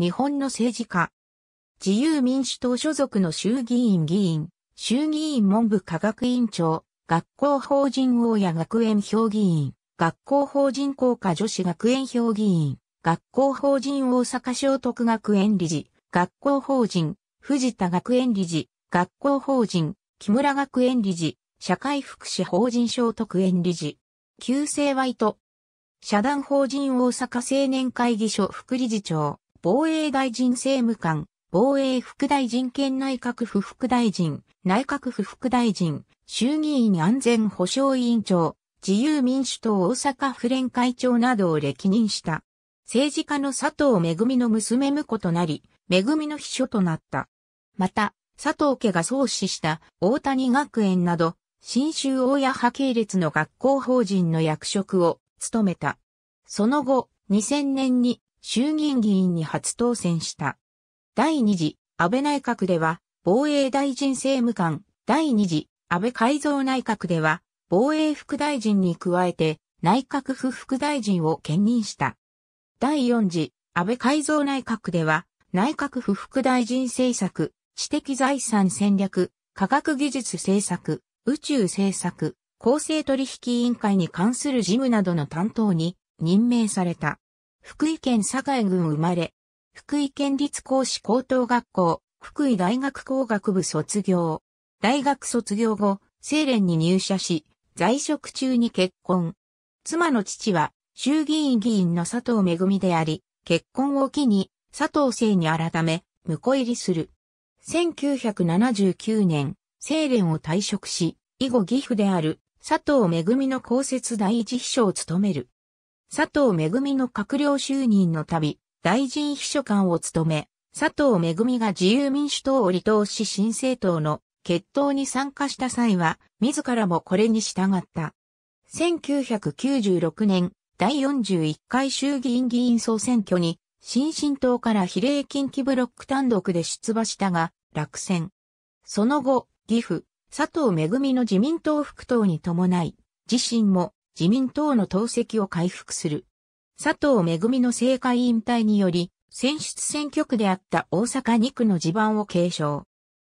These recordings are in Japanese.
日本の政治家。自由民主党所属の衆議院議員、衆議院文部科学委員長、学校法人大谷学園評議員、学校法人工科女子学園評議員、学校法人大阪聖徳学園理事、学校法人、藤田学園理事、学校法人、木村学園理事、社会福祉法人聖徳園理事、旧姓ワイト、社団法人大阪青年会議所副理事長、防衛大臣政務官、防衛副大臣兼内閣府副大臣、内閣府副大臣、衆議院安全保障委員長、自由民主党大阪府連会長などを歴任した。政治家の佐藤恵の娘婿となり、恵の秘書となった。また、佐藤家が創始した大谷学園など、新州大谷派系列の学校法人の役職を務めた。その後、2000年に衆議院議員に初当選した。第2次安倍内閣では防衛大臣政務官、第2次安倍改造内閣では防衛副大臣に加えて内閣府副大臣を兼任した。第4次安倍改造内閣では内閣府副大臣政策、知的財産戦略、科学技術政策、宇宙政策、公正取引委員会に関する事務などの担当に任命された。福井県境郡生まれ、福井県立講師高等学校、福井大学工学部卒業。大学卒業後、清廉に入社し、在職中に結婚。妻の父は衆議院議員の佐藤恵であり、結婚を機に佐藤姓に改め、婿入りする。1979年、清廉を退職し、以後義父である佐藤恵の公設第一秘書を務める。佐藤恵の閣僚就任の度、大臣秘書官を務め、佐藤恵が自由民主党を離党し新政党の決闘に参加した際は、自らもこれに従った。1996年、第41回衆議院議員総選挙に、新進党から比例近畿ブロック単独で出馬したが、落選。その後、岐阜、佐藤恵の自民党副党に伴い、自身も自民党の党籍を回復する。佐藤恵の政界引退により、選出選挙区であった大阪2区の地盤を継承。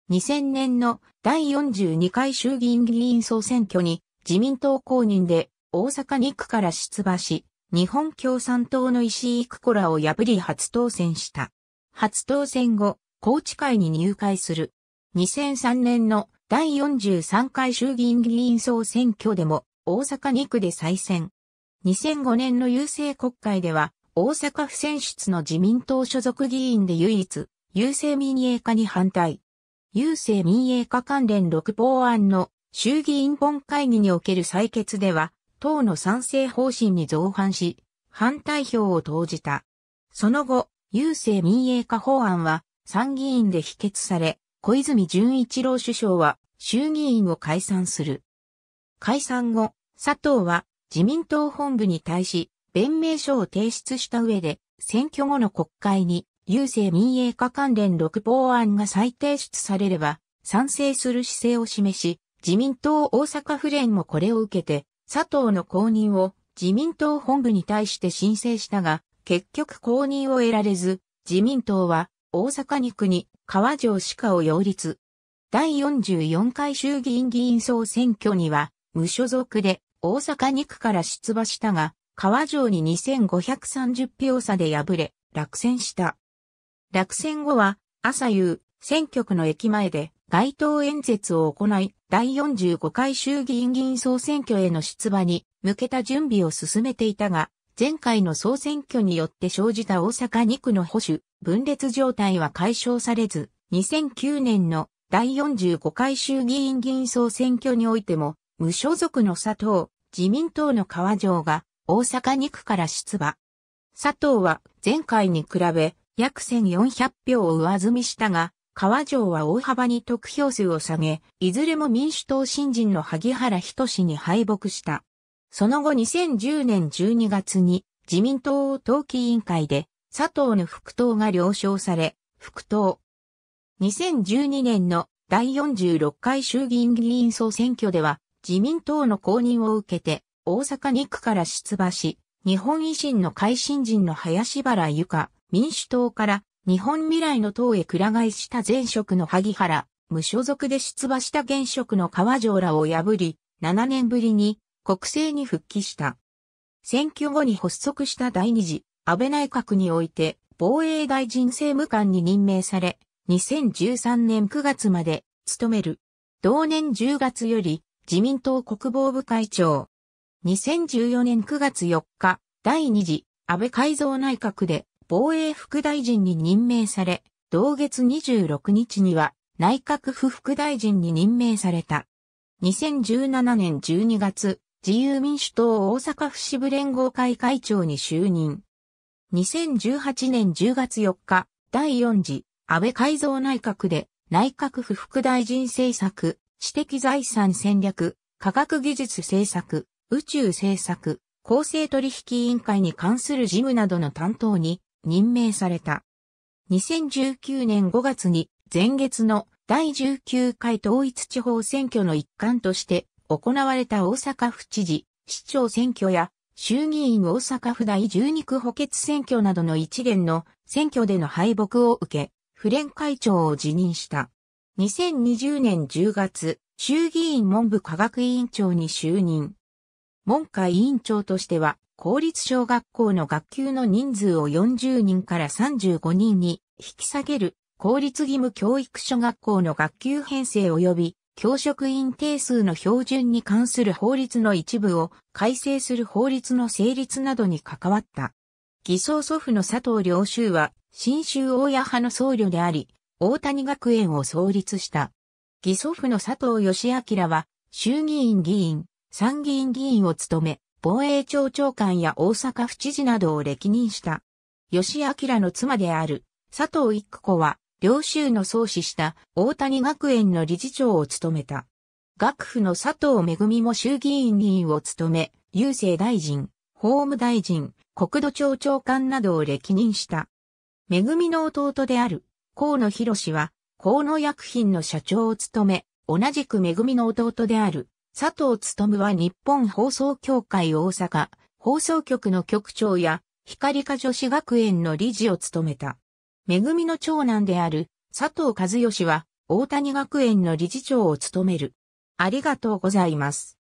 2000年の第42回衆議院議員総選挙に自民党公認で大阪2区から出馬し、日本共産党の石井久子らを破り初当選した。初当選後、高知会に入会する。2003年の第43回衆議院議員総選挙でも大阪2区で再選。2005年の郵政国会では、大阪府選出の自民党所属議員で唯一、郵政民営化に反対。郵政民営化関連6法案の衆議院本会議における採決では、党の賛成方針に造反し、反対票を投じた。その後、郵政民営化法案は参議院で否決され、小泉純一郎首相は衆議院を解散する。解散後、佐藤は自民党本部に対し、弁明書を提出した上で、選挙後の国会に、郵政民営化関連6法案が再提出されれば、賛成する姿勢を示し、自民党大阪府連もこれを受けて、佐藤の公認を自民党本部に対して申請したが、結局公認を得られず、自民党は大阪に区に川城鹿を擁立。第44回衆議院議員総選挙には、無所属で大阪2区から出馬したが、川城に2530票差で敗れ、落選した。落選後は、朝夕、選挙区の駅前で街頭演説を行い、第45回衆議院議員総選挙への出馬に向けた準備を進めていたが、前回の総選挙によって生じた大阪2区の保守、分裂状態は解消されず、2009年の第45回衆議院議員総選挙においても、無所属の佐藤、自民党の川上が大阪2区から出馬。佐藤は前回に比べ約1400票を上積みしたが、川城は大幅に得票数を下げ、いずれも民主党新人の萩原仁に敗北した。その後2010年12月に自民党党紀委員会で佐藤の復党が了承され、復党。2012年の第46回衆議院議員総選挙では自民党の公認を受けて、大阪2区から出馬し、日本維新の会新人の林原由香、民主党から日本未来の党へく返した前職の萩原、無所属で出馬した現職の川城らを破り、7年ぶりに国政に復帰した。選挙後に発足した第二次安倍内閣において防衛大臣政務官に任命され、2013年9月まで務める。同年10月より自民党国防部会長。2014年9月4日、第2次安倍改造内閣で防衛副大臣に任命され、同月26日には内閣府副大臣に任命された。2017年12月、自由民主党大阪府支部連合会会長に就任。2018年10月4日、第4次安倍改造内閣で内閣府副大臣政策知的財産戦略、科学技術政策、宇宙政策、公正取引委員会に関する事務などの担当に任命された。2019年5月に前月の第19回統一地方選挙の一環として行われた大阪府知事、市長選挙や衆議院大阪府第12区補欠選挙などの一連の選挙での敗北を受け、府連会長を辞任した。2020年10月、衆議院文部科学委員長に就任。文科委員長としては、公立小学校の学級の人数を40人から35人に引き下げる公立義務教育所学校の学級編成及び教職員定数の標準に関する法律の一部を改正する法律の成立などに関わった。偽装祖父の佐藤良州は、新州大谷派の僧侶であり、大谷学園を創立した。義祖父の佐藤義明は、衆議院議員、参議院議員を務め、防衛庁長官や大阪府知事などを歴任した。義明の妻である佐藤一久子は、領州の創始した大谷学園の理事長を務めた。学府の佐藤恵も衆議院議員を務め、郵政大臣、法務大臣、国土庁長官などを歴任した。恵の弟である河野博士は、河野薬品の社長を務め、同じく恵みの弟である、佐藤勤は日本放送協会大阪、放送局の局長や、光化女子学園の理事を務めた。恵みの長男である、佐藤和義は、大谷学園の理事長を務める。ありがとうございます。